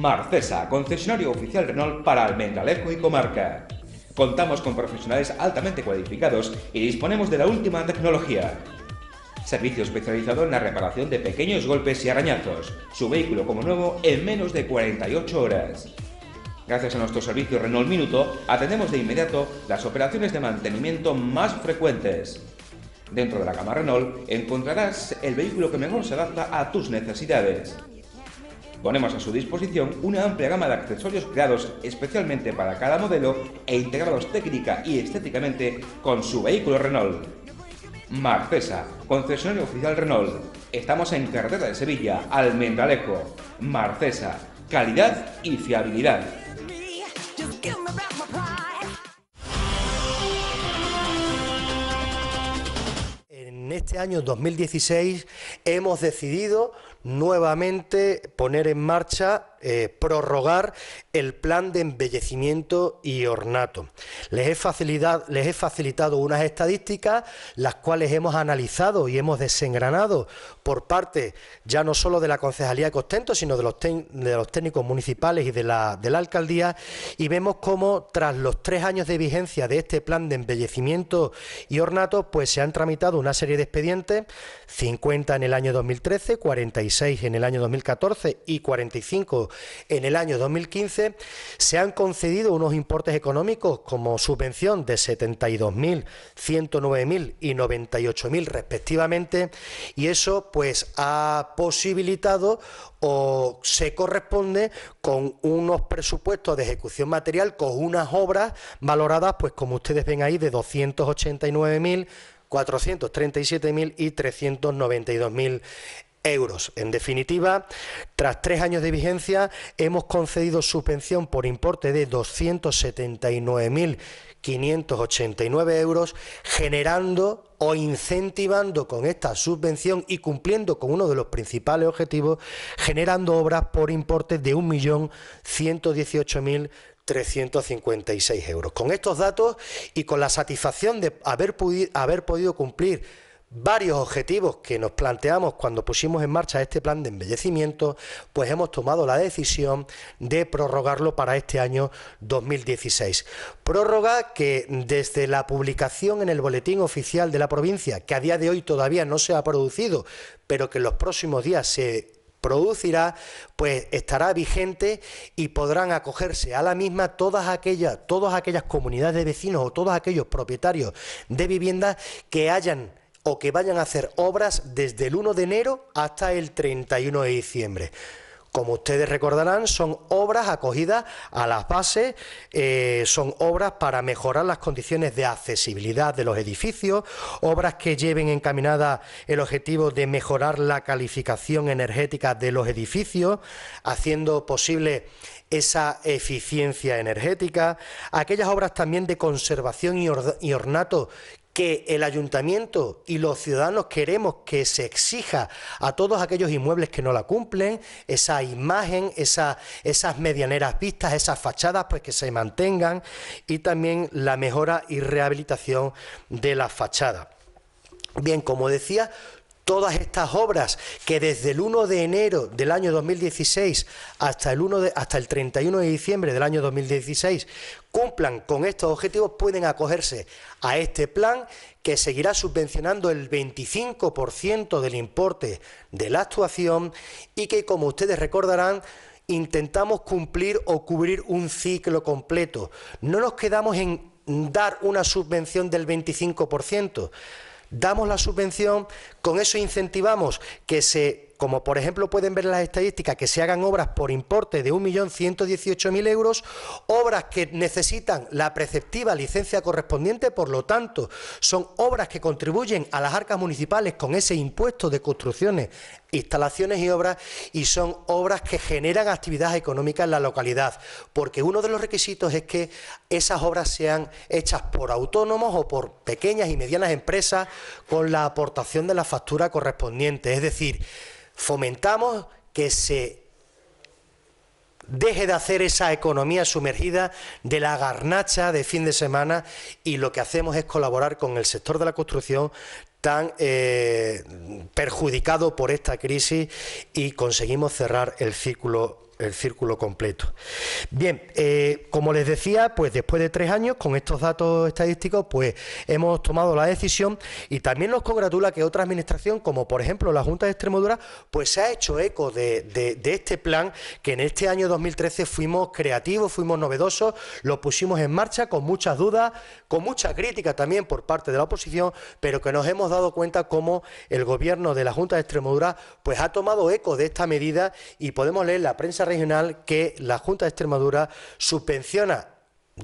Marcesa, concesionario oficial Renault para Almendralejo y comarca. Contamos con profesionales altamente cualificados y disponemos de la última tecnología. Servicio especializado en la reparación de pequeños golpes y arañazos. Su vehículo como nuevo en menos de 48 horas. Gracias a nuestro servicio Renault Minuto, atendemos de inmediato las operaciones de mantenimiento más frecuentes. Dentro de la gama Renault encontrarás el vehículo que mejor se adapta a tus necesidades. Ponemos a su disposición una amplia gama de accesorios creados especialmente para cada modelo e integrados técnica y estéticamente con su vehículo Renault. Marcesa, concesionario oficial Renault. Estamos en carretera de Sevilla, Almendralejo. Marcesa, calidad y fiabilidad. En este año 2016 hemos decidido nuevamente poner en marcha eh, prorrogar el plan de embellecimiento y ornato. Les he, facilidad, les he facilitado unas estadísticas, las cuales hemos analizado y hemos desengranado por parte ya no solo de la Concejalía de Costento, sino de los, de los técnicos municipales y de la, de la alcaldía, y vemos cómo tras los tres años de vigencia de este plan de embellecimiento y ornato, pues se han tramitado una serie de expedientes, 50 en el año 2013, 46 en el año 2014 y 45 en el año 2015, se han concedido unos importes económicos como subvención de 72.000, 109.000 y 98.000 respectivamente, y eso pues ha posibilitado o se corresponde con unos presupuestos de ejecución material con unas obras valoradas pues como ustedes ven ahí de 289.000 437.000 y 392.000 euros. En definitiva, tras tres años de vigencia, hemos concedido subvención por importe de 279.589 euros, generando o incentivando con esta subvención y cumpliendo con uno de los principales objetivos, generando obras por importe de 1.118.356 euros. Con estos datos y con la satisfacción de haber, haber podido cumplir varios objetivos que nos planteamos cuando pusimos en marcha este plan de embellecimiento, pues hemos tomado la decisión de prorrogarlo para este año 2016. Prórroga que desde la publicación en el Boletín Oficial de la provincia, que a día de hoy todavía no se ha producido, pero que en los próximos días se producirá, pues estará vigente y podrán acogerse a la misma todas aquellas, todas aquellas comunidades de vecinos o todos aquellos propietarios de viviendas que hayan o que vayan a hacer obras desde el 1 de enero hasta el 31 de diciembre. Como ustedes recordarán, son obras acogidas a las bases, eh, son obras para mejorar las condiciones de accesibilidad de los edificios, obras que lleven encaminada el objetivo de mejorar la calificación energética de los edificios, haciendo posible esa eficiencia energética, aquellas obras también de conservación y ornato que el ayuntamiento y los ciudadanos queremos que se exija a todos aquellos inmuebles que no la cumplen, esa imagen, esas medianeras vistas, esas fachadas, pues que se mantengan y también la mejora y rehabilitación de las fachadas. Bien, como decía, todas estas obras que desde el 1 de enero del año 2016 hasta el, 1 hasta el 31 de diciembre del año 2016 cumplan con estos objetivos pueden acogerse a este plan que seguirá subvencionando el 25% del importe de la actuación y que, como ustedes recordarán, intentamos cumplir o cubrir un ciclo completo. No nos quedamos en dar una subvención del 25% damos la subvención, con eso incentivamos que se como por ejemplo pueden ver en las estadísticas, que se hagan obras por importe de 1.118.000 euros, obras que necesitan la preceptiva licencia correspondiente, por lo tanto, son obras que contribuyen a las arcas municipales con ese impuesto de construcciones, instalaciones y obras, y son obras que generan actividad económica en la localidad, porque uno de los requisitos es que esas obras sean hechas por autónomos o por pequeñas y medianas empresas con la aportación de la factura correspondiente, es decir, fomentamos que se deje de hacer esa economía sumergida de la garnacha de fin de semana y lo que hacemos es colaborar con el sector de la construcción tan eh, perjudicado por esta crisis y conseguimos cerrar el círculo el círculo completo. Bien, eh, como les decía, pues después de tres años, con estos datos estadísticos, pues hemos tomado la decisión y también nos congratula que otra administración, como por ejemplo la Junta de Extremadura, pues se ha hecho eco de, este plan que en este año 2013 fuimos creativos, fuimos novedosos, lo pusimos en marcha con muchas dudas, con mucha crítica también por parte de la oposición, pero que nos hemos dado cuenta cómo el gobierno de la Junta de Extremadura pues ha tomado eco de esta medida y podemos leer la prensa Regional que la Junta de Extremadura subvenciona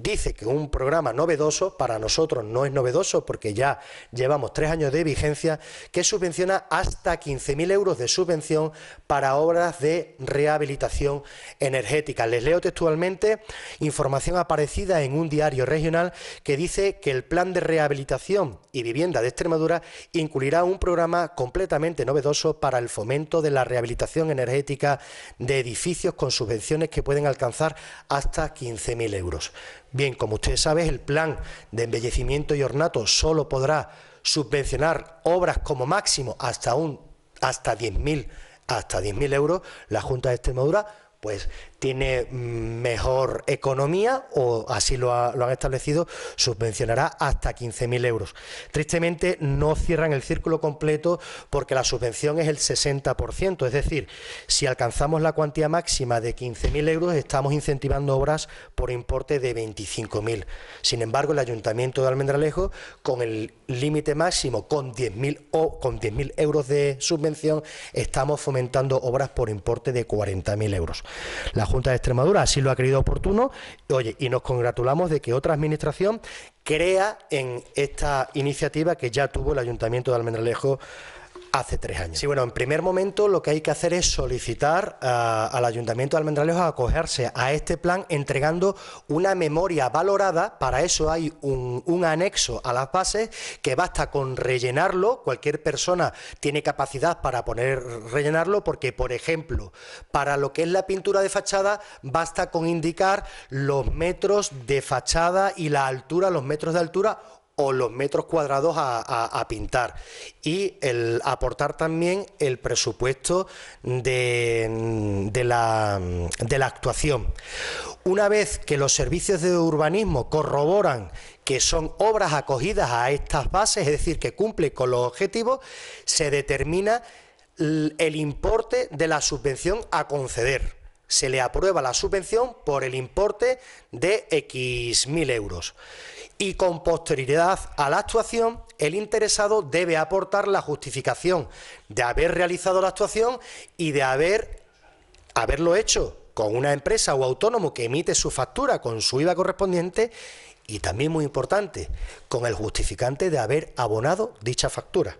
dice que un programa novedoso, para nosotros no es novedoso porque ya llevamos tres años de vigencia, que subvenciona hasta 15.000 euros de subvención para obras de rehabilitación energética. Les leo textualmente información aparecida en un diario regional que dice que el plan de rehabilitación y vivienda de Extremadura incluirá un programa completamente novedoso para el fomento de la rehabilitación energética de edificios con subvenciones que pueden alcanzar hasta 15.000 euros. Bien, como ustedes saben, el plan de embellecimiento y ornato solo podrá subvencionar obras como máximo hasta un hasta 10.000 hasta 10.000 euros. La Junta de Extremadura pues tiene mejor economía o así lo, han establecido, subvencionará hasta 15.000 euros. Tristemente no cierran el círculo completo porque la subvención es el 60%, es decir, si alcanzamos la cuantía máxima de 15.000 euros estamos incentivando obras por importe de 25.000. Sin embargo, el Ayuntamiento de Almendralejo, con el límite máximo, con 10.000 o con 10.000 euros de subvención, estamos fomentando obras por importe de 40.000 euros. La Junta de Extremadura así lo ha creído oportuno. Oye, y nos congratulamos de que otra administración crea en esta iniciativa que ya tuvo el Ayuntamiento de Almendralejo Hace tres años. Sí, bueno, en primer momento lo que hay que hacer es solicitar eh, al Ayuntamiento de Almendralejo a acogerse a este plan entregando una memoria valorada. Para eso hay un, un anexo a las bases que basta con rellenarlo. Cualquier persona tiene capacidad para poner rellenarlo porque, por ejemplo, para lo que es la pintura de fachada basta con indicar los metros de fachada y la altura, los metros de altura los metros cuadrados a, pintar. Y el aportar también el presupuesto de, la, de la actuación. Una vez que los servicios de urbanismo corroboran que son obras acogidas a estas bases, es decir, que cumplen con los objetivos, se determina el importe de la subvención a conceder. Se le aprueba la subvención por el importe de X mil euros y con posterioridad a la actuación el interesado debe aportar la justificación de haber realizado la actuación y de haber haberlo hecho con una empresa o autónomo que emite su factura con su IVA correspondiente y también muy importante, con el justificante de haber abonado dicha factura.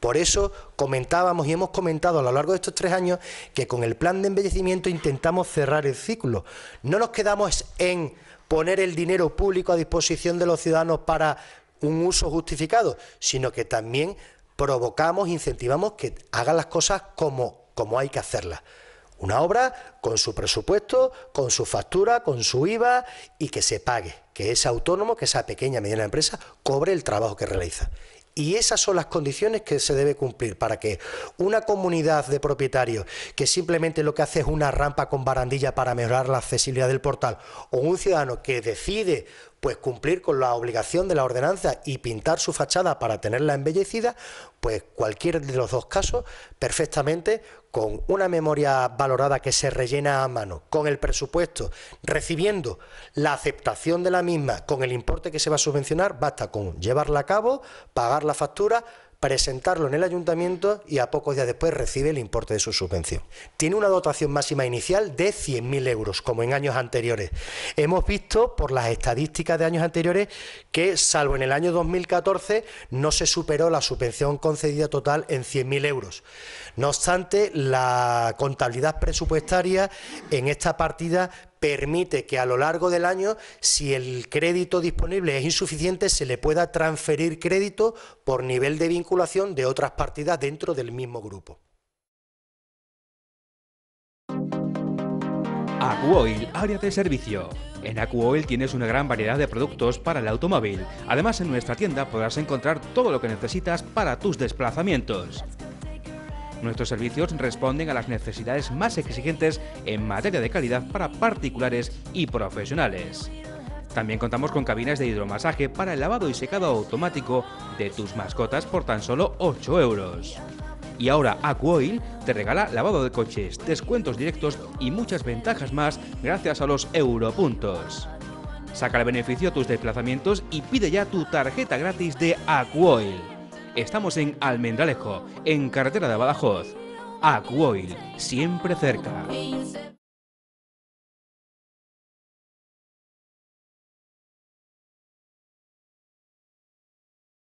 Por eso comentábamos y hemos comentado a lo largo de estos tres años que con el plan de embellecimiento intentamos cerrar el ciclo. No nos quedamos en poner el dinero público a disposición de los ciudadanos para un uso justificado, sino que también provocamos, incentivamos que hagan las cosas como, hay que hacerlas. Una obra con su presupuesto, con su factura, con su IVA y que se pague, que ese autónomo, que esa pequeña mediana empresa cobre el trabajo que realiza. Y esas son las condiciones que se debe cumplir para que una comunidad de propietarios que simplemente lo que hace es una rampa con barandilla para mejorar la accesibilidad del portal o un ciudadano que decide pues cumplir con la obligación de la ordenanza y pintar su fachada para tenerla embellecida, pues cualquier de los dos casos perfectamente con una memoria valorada que se rellena a mano, con el presupuesto, recibiendo la aceptación de la misma, con el importe que se va a subvencionar, basta con llevarla a cabo, pagar la factura, presentarlo en el ayuntamiento y a pocos días después recibe el importe de su subvención. Tiene una dotación máxima inicial de 100.000 euros, como en años anteriores. Hemos visto por las estadísticas de años anteriores que, salvo en el año 2014, no se superó la subvención concedida total en 100.000 euros. No obstante, la contabilidad presupuestaria en esta partida permite que a lo largo del año, si el crédito disponible es insuficiente, se le pueda transferir crédito por nivel de vinculación de otras partidas dentro del mismo grupo. Acuoil, área de servicio. En Acuoil tienes una gran variedad de productos para el automóvil. Además, en nuestra tienda podrás encontrar todo lo que necesitas para tus desplazamientos. Nuestros servicios responden a las necesidades más exigentes en materia de calidad para particulares y profesionales. También contamos con cabinas de hidromasaje para el lavado y secado automático de tus mascotas por tan solo 8 euros. Y ahora Aquoil te regala lavado de coches, descuentos directos y muchas ventajas más gracias a los Europuntos. Saca el beneficio a tus desplazamientos y pide ya tu tarjeta gratis de Aquoil. Estamos en Almendralejo, en carretera de Badajoz. Aquoil, siempre cerca.